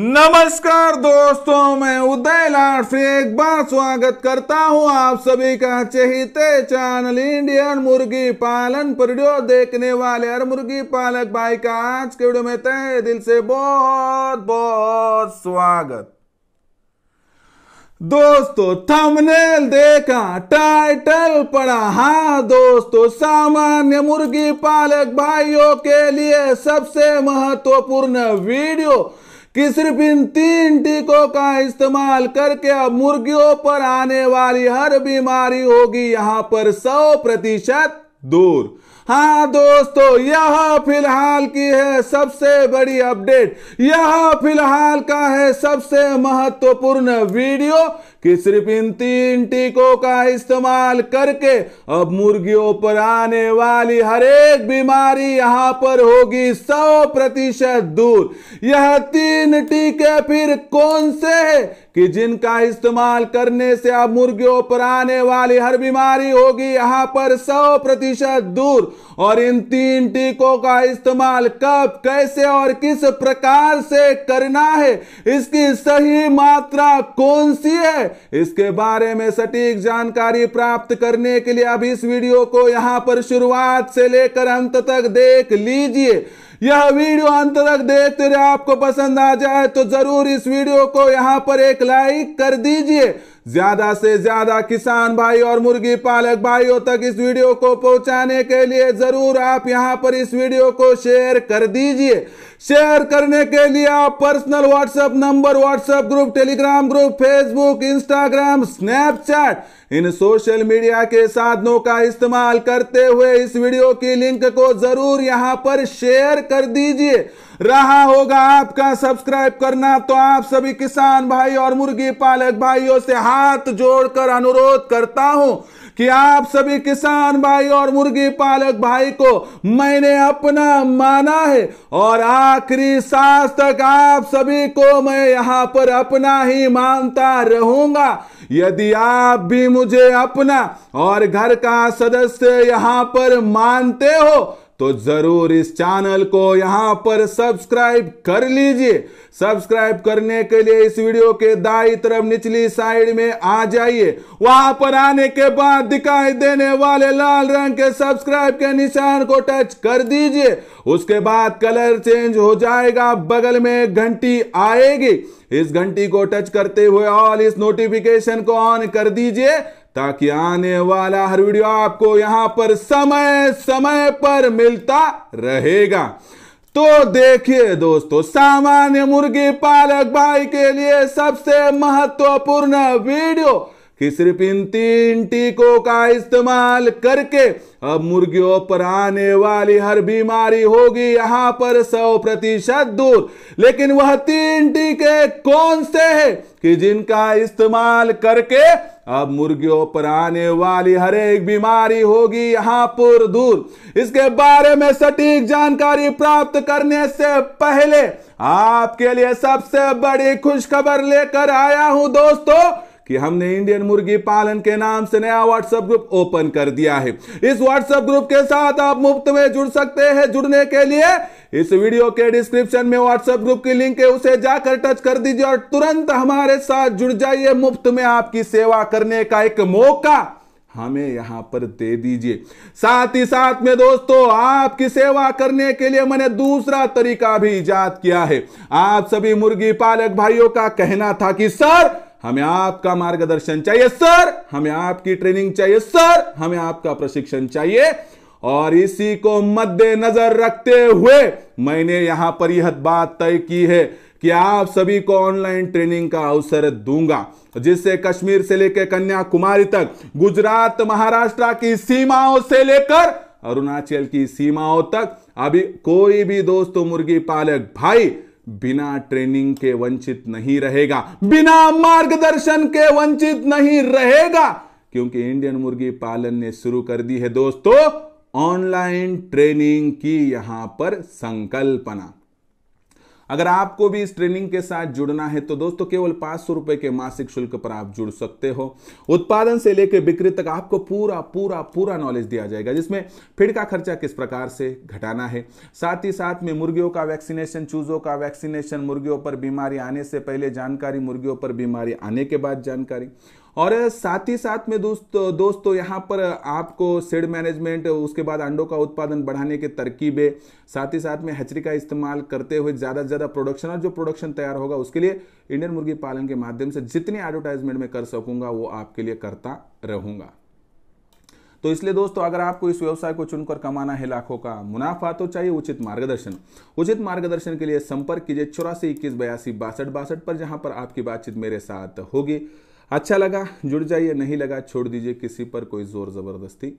नमस्कार दोस्तों मैं उदय लाड से एक बार स्वागत करता हूं आप सभी का चहिते चैनल इंडियन मुर्गी पालन पर वीडियो देखने वाले हर मुर्गी पालक भाई का आज के वीडियो में तय दिल से बहुत बहुत स्वागत दोस्तों थंबनेल देखा टाइटल पढ़ा हा दोस्तों सामान्य मुर्गी पालक भाइयों के लिए सबसे महत्वपूर्ण वीडियो कि सिर्फ इन तीन टीकों का इस्तेमाल करके अब मुर्गियों पर आने वाली हर बीमारी होगी यहां पर सौ प्रतिशत दूर हाँ दोस्तों यह फिलहाल की है सबसे बड़ी अपडेट यह फिलहाल का है सबसे महत्वपूर्ण वीडियो कि सिर्फ इन तीन टीकों का इस्तेमाल करके अब मुर्गियों पर आने वाली हर एक बीमारी यहां पर होगी सौ प्रतिशत दूर यह तीन टीके फिर कौन से है कि जिनका इस्तेमाल करने से अब मुर्गियों पर आने वाली हर बीमारी होगी यहां पर सौ प्रतिशत दूर और इन तीन टीकों का इस्तेमाल कब कैसे और किस प्रकार से करना है इसकी सही मात्रा कौन सी है इसके बारे में सटीक जानकारी प्राप्त करने के लिए अब इस वीडियो को यहां पर शुरुआत से लेकर अंत तक देख लीजिए यह वीडियो अंत तक देखते रहे आपको पसंद आ जाए तो जरूर इस वीडियो को यहां पर एक लाइक कर दीजिए ज्यादा से ज्यादा किसान भाई और मुर्गी पालक भाइयों तक इस वीडियो को पहुंचाने के लिए जरूर आप यहां पर इस वीडियो को शेयर कर दीजिए शेयर करने के लिए आप personal WhatsApp number WhatsApp group Telegram group Facebook Instagram Snapchat इन सोशल मीडिया के साधनों का इस्तेमाल करते हुए इस वीडियो की लिंक को जरूर यहां पर शेयर कर दीजिए रहा होगा आपका सब्सक्राइब करना तो आप सभी किसान भाई और मुर्गी पालक भाइयों से हाथ जोड़कर अनुरोध करता हूं कि आप सभी किसान भाई और मुर्गी पालक भाई को मैंने अपना माना है और आखिरी सांस तक आप सभी को मैं यहां पर अपना ही मानता रहूंगा यदि आप भी मुझे अपना और घर का सदस्य यहां पर मानते हो तो जरूर इस चैनल को यहां पर सब्सक्राइब कर लीजिए सब्सक्राइब करने के लिए इस वीडियो के दाई तरफ निचली साइड में आ जाइए वहां पर आने के बाद दिखाई देने वाले लाल रंग के सब्सक्राइब के निशान को टच कर दीजिए उसके बाद कलर चेंज हो जाएगा बगल में घंटी आएगी इस घंटी को टच करते हुए ऑल इस नोटिफिकेशन को ऑन कर दीजिए ताकि आने वाला हर वीडियो आपको यहां पर समय समय पर मिलता रहेगा तो देखिए दोस्तों सामान्य मुर्गी पालक भाई के लिए सबसे महत्वपूर्ण वीडियो कि सिर्फ इन तीन टीकों का इस्तेमाल करके अब मुर्गियों पर आने वाली हर बीमारी होगी यहां पर सौ प्रतिशत दूर लेकिन वह तीन टीके कौन से हैं कि जिनका इस्तेमाल करके अब मुर्गियों पर आने वाली हर एक बीमारी होगी यहां पर दूर इसके बारे में सटीक जानकारी प्राप्त करने से पहले आपके लिए सबसे बड़ी खुशखबर लेकर आया हूं दोस्तों कि हमने इंडियन मुर्गी पालन के नाम से नया व्हाट्सएप ग्रुप ओपन कर दिया है इस व्हाट्सएप ग्रुप के साथ आप मुफ्त में जुड़ सकते हैं जुड़ने के लिए इस वीडियो के डिस्क्रिप्शन में व्हाट्सएप ग्रुप की लिंक है उसे जाकर टच कर दीजिए और तुरंत हमारे साथ जुड़ जाइए मुफ्त में आपकी सेवा करने का एक मौका हमें यहां पर दे दीजिए साथ ही साथ में दोस्तों आपकी सेवा करने के लिए मैंने दूसरा तरीका भी ईजाद किया है आप सभी मुर्गी पालक भाइयों का कहना था कि सर हमें आपका मार्गदर्शन चाहिए सर हमें आपकी ट्रेनिंग चाहिए सर हमें आपका प्रशिक्षण चाहिए और इसी को मद्देनजर रखते हुए मैंने यहां पर यह बात तय की है कि आप सभी को ऑनलाइन ट्रेनिंग का अवसर दूंगा जिससे कश्मीर से लेकर कन्याकुमारी तक गुजरात महाराष्ट्र की सीमाओं से लेकर अरुणाचल की सीमाओं तक अभी कोई भी दोस्तों मुर्गी पालक भाई बिना ट्रेनिंग के वंचित नहीं रहेगा बिना मार्गदर्शन के वंचित नहीं रहेगा क्योंकि इंडियन मुर्गी पालन ने शुरू कर दी है दोस्तों ऑनलाइन ट्रेनिंग की यहां पर संकल्पना अगर आपको भी इस ट्रेनिंग के साथ जुड़ना है तो दोस्तों केवल पाँच सौ रुपए के मासिक शुल्क पर आप जुड़ सकते हो उत्पादन से लेकर बिक्री तक आपको पूरा पूरा पूरा नॉलेज दिया जाएगा जिसमें फिड़ का खर्चा किस प्रकार से घटाना है साथ ही साथ में मुर्गियों का वैक्सीनेशन चूजों का वैक्सीनेशन मुर्गियों पर बीमारी आने से पहले जानकारी मुर्गियों पर बीमारी आने के बाद जानकारी और साथ ही साथ में दोस्त दोस्तों यहाँ पर आपको सेड मैनेजमेंट उसके बाद अंडों का उत्पादन बढ़ाने के तरकीबें साथ ही साथ में हचरी का इस्तेमाल करते हुए ज़्यादा से ज़्यादा प्रोडक्शन और जो प्रोडक्शन तैयार होगा उसके लिए इंडियन मुर्गी पालन के माध्यम से जितनी एडवर्टाइजमेंट में कर सकूंगा वो आपके लिए करता रहूंगा तो इसलिए दोस्तों अगर आपको इस व्यवसाय को चुनकर कमाना है लाखों का मुनाफा तो चाहिए उचित मार्गदर्शन उचित मार्गदर्शन के लिए संपर्क कीजिए चौरासी इक्कीस बयासी बासठ बासठ पर जहां पर आपकी बातचीत मेरे साथ होगी अच्छा लगा जुड़ जाइए नहीं लगा छोड़ दीजिए किसी पर कोई ज़ोर ज़बरदस्ती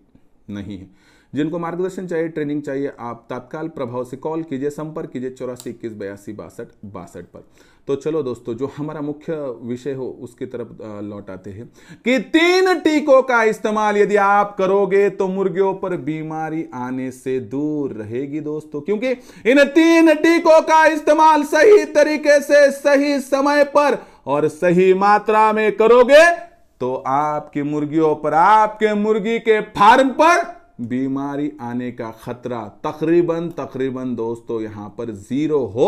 नहीं है जिनको मार्गदर्शन चाहिए ट्रेनिंग चाहिए आप तत्काल प्रभाव से कॉल कीजिए संपर्क कीजिए चौरासी इक्कीस बयासी बासठ बासठ पर तो चलो दोस्तों जो हमारा मुख्य विषय हो उसकी तरफ लौट आते हैं कि तीन टीकों का इस्तेमाल यदि आप करोगे तो मुर्गियों पर बीमारी आने से दूर रहेगी दोस्तों क्योंकि इन तीन टीकों का इस्तेमाल सही तरीके से सही समय पर और सही मात्रा में करोगे तो आपकी मुर्गियों पर आपके मुर्गी के फार्म पर बीमारी आने का खतरा तकरीबन तकरीबन दोस्तों यहां पर जीरो हो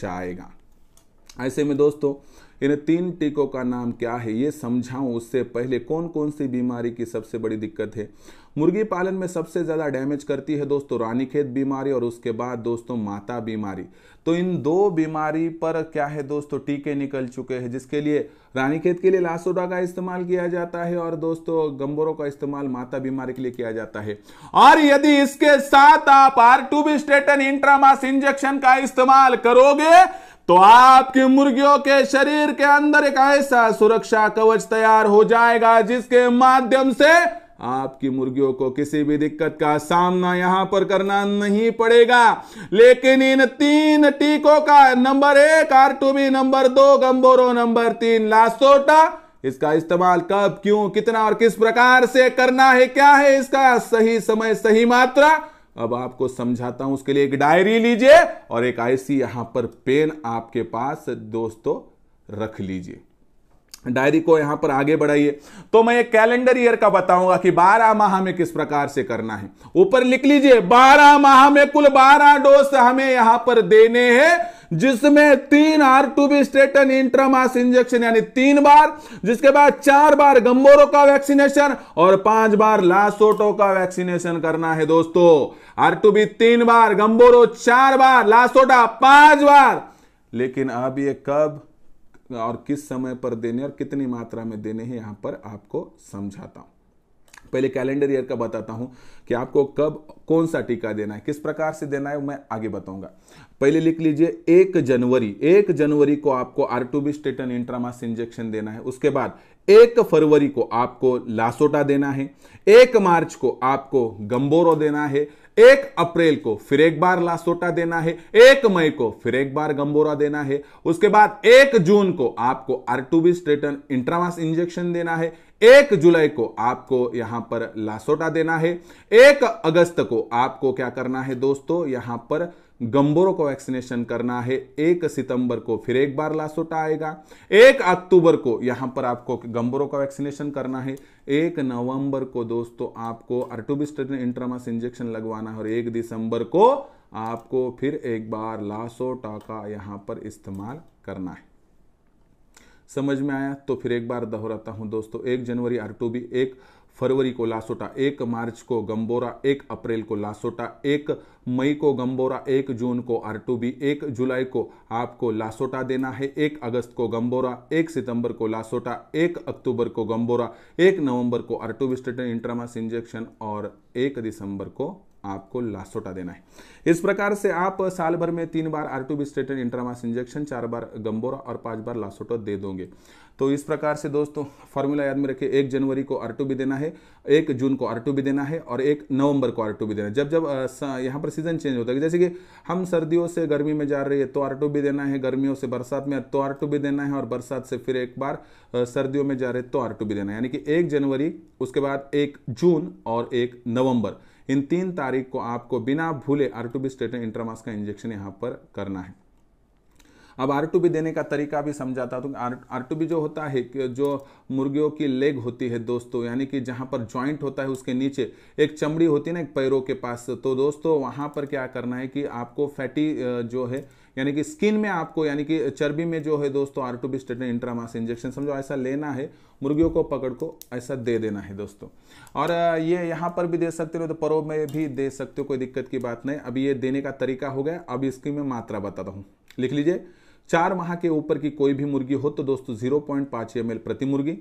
जाएगा ऐसे में दोस्तों इन तीन टीकों का नाम क्या है ये समझाऊं उससे पहले कौन कौन सी बीमारी की सबसे बड़ी दिक्कत है मुर्गी पालन में सबसे ज़्यादा डैमेज करती है दोस्तों रानीखेत बीमारी और उसके बाद दोस्तों माता बीमारी तो इन दो बीमारी पर क्या है दोस्तों टीके निकल चुके हैं जिसके लिए रानीखेत के लिए लासोडा का इस्तेमाल किया जाता है और दोस्तों गंबोरों का इस्तेमाल माता बीमारी के लिए किया जाता है और यदि इसके साथ आप आर टू बी स्टेटन इंट्रामास इंजेक्शन का इस्तेमाल करोगे तो आपकी मुर्गियों के शरीर के अंदर एक ऐसा सुरक्षा कवच तैयार हो जाएगा जिसके माध्यम से आपकी मुर्गियों को किसी भी दिक्कत का सामना यहां पर करना नहीं पड़ेगा लेकिन इन तीन टीकों का नंबर एक बी नंबर दो गंबोरो नंबर तीन लासोटा इसका इस्तेमाल कब क्यों कितना और किस प्रकार से करना है क्या है इसका सही समय सही मात्रा अब आपको समझाता हूं उसके लिए एक डायरी लीजिए और एक आईसी यहां पर पेन आपके पास दोस्तों रख लीजिए डायरी को यहां पर आगे बढ़ाइए तो मैं एक कैलेंडर ईयर का बताऊंगा कि 12 माह में किस प्रकार से करना है ऊपर लिख लीजिए 12 माह में कुल 12 डोज हमें यहां पर देने हैं जिसमें तीन आर टू बी स्टेटन इंट्रामास इंजेक्शन यानी तीन बार जिसके बाद चार बार गंबोरो का वैक्सीनेशन और पांच बार लासोटो का वैक्सीनेशन करना है दोस्तों आर टू बी तीन बार गंबोरो चार बार लासोटा पांच बार लेकिन अब ये कब और किस समय पर देने और कितनी मात्रा में देने हैं यहाँ पर आपको समझाता हूँ पहले कैलेंडर ईयर का बताता हूँ कि आपको कब कौन सा टीका देना है किस प्रकार से देना है मैं आगे बताऊंगा पहले लिख लीजिए एक जनवरी एक जनवरी को आपको आरटूबी स्टेटन इंट्रामास इंजेक्शन देना है उसके बाद एक फरवरी को आपको लासोटा देना है एक मार्च को आपको गंबोरो देना है एक अप्रैल को फिर एक बार लासोटा देना है एक मई को फिर एक बार गंबोरा देना है उसके बाद एक जून को आपको आरटूबी स्ट्रेटन इंट्रावास इंजेक्शन देना है एक जुलाई को आपको यहां पर लासोटा देना है एक अगस्त को आपको क्या करना है दोस्तों यहां पर गंबोरों को वैक्सीनेशन करना है एक सितंबर को फिर एक बार लासोटा आएगा एक अक्टूबर को यहां पर आपको गंबोरों का वैक्सीनेशन करना है एक नवंबर को दोस्तों आपको अर्टोबिस्ट इंट्रामास इंजेक्शन लगवाना है और एक दिसंबर को आपको फिर एक बार लासोटा का यहां पर इस्तेमाल करना है समझ में आया तो फिर एक बार दोहराता हूँ दोस्तों एक जनवरी आर टू बी एक फरवरी को लासोटा एक मार्च को गंबोरा एक अप्रैल को लासोटा एक मई को गंबोरा एक जून को आरटूबी एक जुलाई को आपको लासोटा देना है एक अगस्त को गंबोरा एक सितंबर को लासोटा एक अक्टूबर को गंबोरा एक नवंबर को बी स्टेटन इंट्रामास इंजेक्शन और एक दिसंबर को आपको लासोटा देना है इस प्रकार से आप साल भर में तीन बार स्टेटन इंट्रामास इंजेक्शन चार बार गंबोरा और पांच बार लासोटो दे दोगे तो इस प्रकार से दोस्तों फॉर्मूला याद में रखिए एक जनवरी को आर भी देना है एक जून को आर भी देना है और एक नवंबर को आर भी देना है जब जब यहाँ पर सीजन चेंज होता है जैसे कि हम सर्दियों से गर्मी में जा रही है तो आर भी देना है गर्मियों से बरसात में तो आर भी देना है और बरसात से फिर एक बार सर्दियों में जा रहे तो आर भी देना है यानी कि एक जनवरी उसके बाद एक जून और एक नवंबर इन तीन तारीख को आपको बिना भूले आर टू बी स्टेटन इंट्रामास का इंजेक्शन यहाँ पर करना है अब आर टू बी देने का तरीका भी समझाता तो आर आर टू बी जो होता है जो मुर्गियों की लेग होती है दोस्तों यानी कि जहाँ पर जॉइंट होता है उसके नीचे एक चमड़ी होती है ना एक पैरों के पास तो दोस्तों वहाँ पर क्या करना है कि आपको फैटी जो है यानी कि स्किन में आपको यानी कि चर्बी में जो है दोस्तों आर टू बी स्टेट इंट्रामास इंजेक्शन समझो ऐसा लेना है मुर्गियों को पकड़ को ऐसा दे देना है दोस्तों और ये यहाँ पर भी दे सकते हो तो परो में भी दे सकते हो कोई दिक्कत की बात नहीं अभी ये देने का तरीका हो गया अब इसकी मैं मात्रा बताता हूँ लिख लीजिए चार माह के ऊपर की कोई भी मुर्गी हो तो दोस्तों जीरो पॉइंट पांच एम प्रति मुर्गी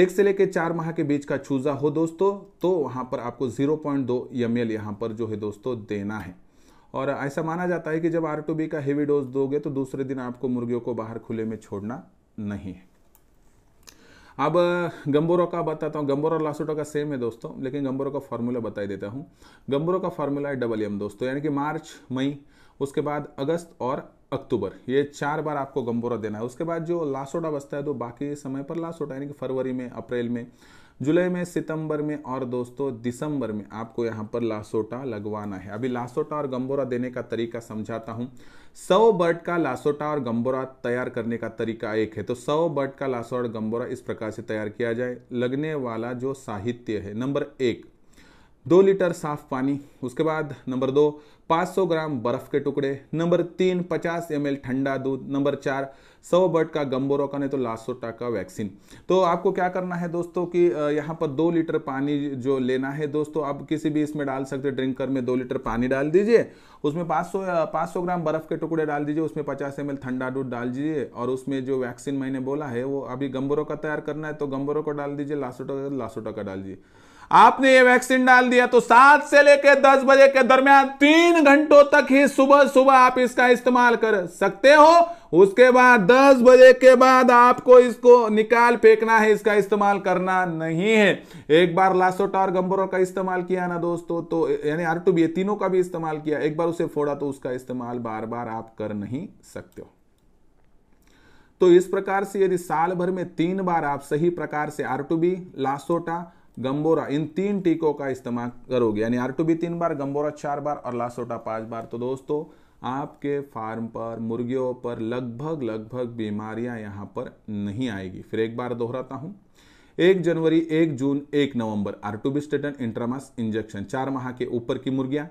एक से लेकर चार माह के बीच का चूजा हो दोस्तों तो वहां पर आपको जीरो पॉइंट दो एम एल यहाँ पर जो है दोस्तों देना है और ऐसा माना जाता है कि जब आर टू बी का हेवी डोज दोगे तो दूसरे दिन आपको मुर्गियों को बाहर खुले में छोड़ना नहीं है अब गंबोरो का बताता हूँ गंबोरो लासुटो का सेम है दोस्तों लेकिन गंबोरो का फॉर्मूला बताई देता हूँ गंबोरो का फॉर्मूला है डबल एम दोस्तों यानी कि मार्च मई उसके बाद अगस्त और अक्टूबर ये चार बार आपको गंबोरा देना है उसके बाद जो लासोटा बचता है तो बाकी समय पर लासोटा यानी कि फरवरी में अप्रैल में जुलाई में सितंबर में और दोस्तों दिसंबर में आपको यहाँ पर लासोटा लगवाना है अभी लासोटा और गंबोरा देने का तरीका समझाता हूँ सौ बर्ड का लासोटा और गंबोरा तैयार करने का तरीका एक है तो सौ बर्ड का लासोटा और गंबोरा इस प्रकार से तैयार किया जाए लगने वाला जो साहित्य है नंबर एक दो लीटर साफ पानी उसके बाद नंबर दो 500 ग्राम बर्फ के टुकड़े नंबर तीन 50 एम ठंडा दूध नंबर चार सौ बर्ड का गम्बोरो का नहीं तो लासो का वैक्सीन तो आपको क्या करना है दोस्तों कि यहाँ पर दो लीटर पानी जो लेना है दोस्तों आप किसी भी इसमें डाल सकते ड्रिंकर में दो लीटर पानी डाल दीजिए उसमें 500 500 ग्राम बर्फ के टुकड़े डाल दीजिए उसमें 50 एम ठंडा दूध डाल दीजिए और उसमें जो वैक्सीन मैंने बोला है वो अभी गम्बोरो का तैयार करना है तो गम्बोरो का डाल दीजिए लासोटा लासोटा का डाल दीजिए आपने ये वैक्सीन डाल दिया तो सात से लेकर दस बजे के दरमियान तीन घंटों तक ही सुबह सुबह आप इसका इस्तेमाल कर सकते हो उसके बाद दस बजे के बाद आपको इसको निकाल फेंकना है इसका इस्तेमाल करना नहीं है एक बार लासोटा और गंबर का इस्तेमाल किया ना दोस्तों तो यानी आर टू तीनों का भी इस्तेमाल किया एक बार उसे फोड़ा तो उसका इस्तेमाल बार बार आप कर नहीं सकते हो तो इस प्रकार से यदि साल भर में तीन बार आप सही प्रकार से R two B LaSota Gumboro इन तीन टीकों का इस्तेमाल करोगे यानी आर टू बी तीन बार गंबोरा चार बार और लासोटा पांच बार तो दोस्तों आपके फार्म पर मुर्गियों पर लगभग लगभग बीमारियां यहां पर नहीं आएगी फिर एक बार दोहराता हूं एक जनवरी एक जून एक नवंबर स्टेटन इंट्रामास इंजेक्शन चार माह के ऊपर की मुर्गियां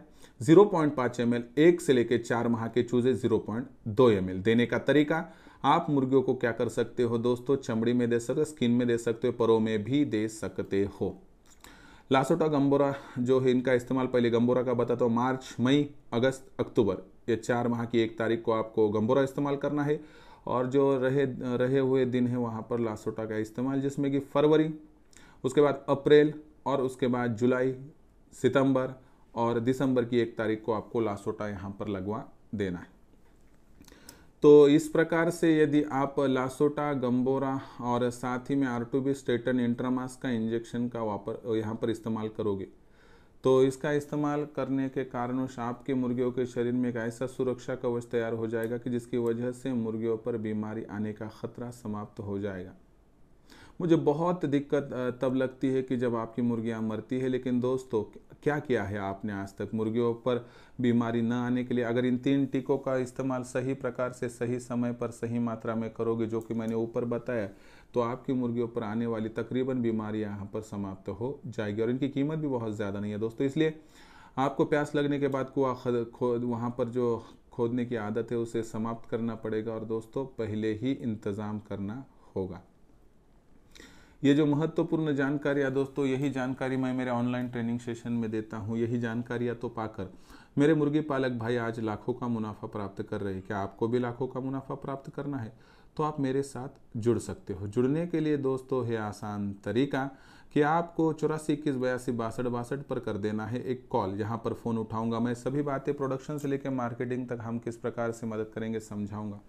0.5 पॉइंट पांच एम एक से लेकर चार माह के चूजे 0.2 पॉइंट देने का तरीका आप मुर्गियों को क्या कर सकते हो दोस्तों चमड़ी में दे सकते हो स्किन में दे सकते हो परों में भी दे सकते हो लासोटा गंबोरा जो है इनका इस्तेमाल पहले गंबोरा का बताता हूँ मार्च मई अगस्त अक्टूबर ये चार माह की एक तारीख को आपको गंबोरा इस्तेमाल करना है और जो रहे रहे हुए दिन है वहाँ पर लासोटा का इस्तेमाल जिसमें कि फरवरी उसके बाद अप्रैल और उसके बाद जुलाई सितंबर और दिसंबर की एक तारीख को आपको लासोटा यहाँ पर लगवा देना है तो इस प्रकार से यदि आप लासोटा गम्बोरा और साथ ही में आर टू बी स्टेटन इंट्रामास का इंजेक्शन का वापर यहाँ पर इस्तेमाल करोगे तो इसका इस्तेमाल करने के कारण आपके के मुर्गियों के शरीर में एक ऐसा सुरक्षा कवच तैयार हो जाएगा कि जिसकी वजह से मुर्गियों पर बीमारी आने का खतरा समाप्त हो जाएगा मुझे बहुत दिक्कत तब लगती है कि जब आपकी मुर्गियाँ मरती है लेकिन दोस्तों क्या किया है आपने आज तक मुर्गियों पर बीमारी न आने के लिए अगर इन तीन टीकों का इस्तेमाल सही प्रकार से सही समय पर सही मात्रा में करोगे जो कि मैंने ऊपर बताया तो आपकी मुर्गियों पर आने वाली तकरीबन बीमारी यहाँ पर समाप्त हो जाएगी और इनकी कीमत भी बहुत ज़्यादा नहीं है दोस्तों इसलिए आपको प्यास लगने के बाद कुआ खोद वहाँ पर जो खोदने की आदत है उसे समाप्त करना पड़ेगा और दोस्तों पहले ही इंतज़ाम करना होगा ये जो महत्वपूर्ण जानकारियाँ दोस्तों यही जानकारी मैं मेरे ऑनलाइन ट्रेनिंग सेशन में देता हूँ यही जानकारियाँ तो पाकर मेरे मुर्गी पालक भाई आज लाखों का मुनाफा प्राप्त कर रहे हैं क्या आपको भी लाखों का मुनाफा प्राप्त करना है तो आप मेरे साथ जुड़ सकते हो जुड़ने के लिए दोस्तों है आसान तरीका कि आपको चौरासी इक्कीस बयासी बासठ बासठ पर कर देना है एक कॉल यहाँ पर फ़ोन उठाऊंगा मैं सभी बातें प्रोडक्शन से लेकर मार्केटिंग तक हम किस प्रकार से मदद करेंगे समझाऊंगा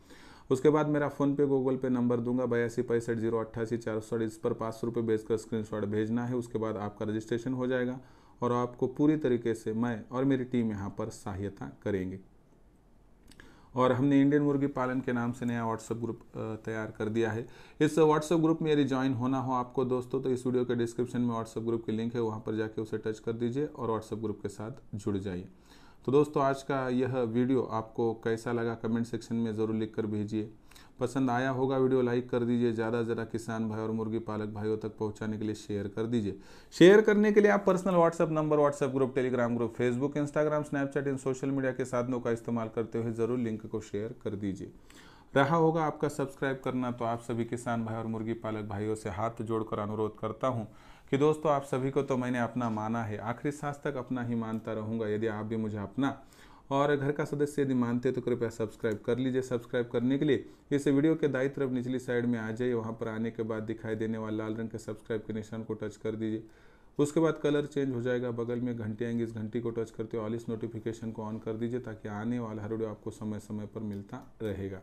उसके बाद मेरा फ़ोनपे गूगल पे नंबर दूंगा बयासी पैंसठ जीरो अट्ठासी चार सौ इस पर पाँच सौ रुपये भेजकर शॉट भेजना है उसके बाद आपका रजिस्ट्रेशन हो जाएगा और आपको पूरी तरीके से मैं और मेरी टीम यहाँ पर सहायता करेंगे और हमने इंडियन मुर्गी पालन के नाम से नया व्हाट्सअप ग्रुप तैयार कर दिया है इस व्हाट्सअप ग्रुप में यदि ज्वाइन होना हो आपको दोस्तों तो इस वीडियो के डिस्क्रिप्शन में व्हाट्सअप ग्रुप की लिंक है वहाँ पर जाके उसे टच कर दीजिए और व्हाट्सअप ग्रुप के साथ जुड़ जाइए तो दोस्तों आज का यह वीडियो आपको कैसा लगा कमेंट सेक्शन में ज़रूर लिख कर भेजिए पसंद आया होगा वीडियो लाइक कर दीजिए ज़्यादा से ज़्यादा किसान भाई और मुर्गी पालक भाइयों तक पहुंचाने के लिए शेयर कर दीजिए शेयर करने के लिए आप personal WhatsApp number WhatsApp group Telegram group Facebook Instagram Snapchat इन सोशल मीडिया के साधनों का इस्तेमाल करते हुए ज़रूर लिंक को शेयर कर दीजिए रहा होगा आपका सब्सक्राइब करना तो आप सभी किसान भाई और मुर्गी पालक भाइयों से हाथ जोड़कर अनुरोध करता हूँ कि दोस्तों आप सभी को तो मैंने अपना माना है आखिरी सांस तक अपना ही मानता रहूँगा यदि आप भी मुझे अपना और घर का सदस्य यदि मानते हैं तो कृपया सब्सक्राइब कर लीजिए सब्सक्राइब करने के लिए इस वीडियो के दाई तरफ निचली साइड में आ जाइए वहाँ पर आने के बाद दिखाई देने वाला लाल रंग के सब्सक्राइब के निशान को टच कर दीजिए उसके बाद कलर चेंज हो जाएगा बगल में घंटी आएंगी इस घंटी को टच करते हुए ऑल इस नोटिफिकेशन को ऑन कर दीजिए ताकि आने वाला हर वीडियो आपको समय समय पर मिलता रहेगा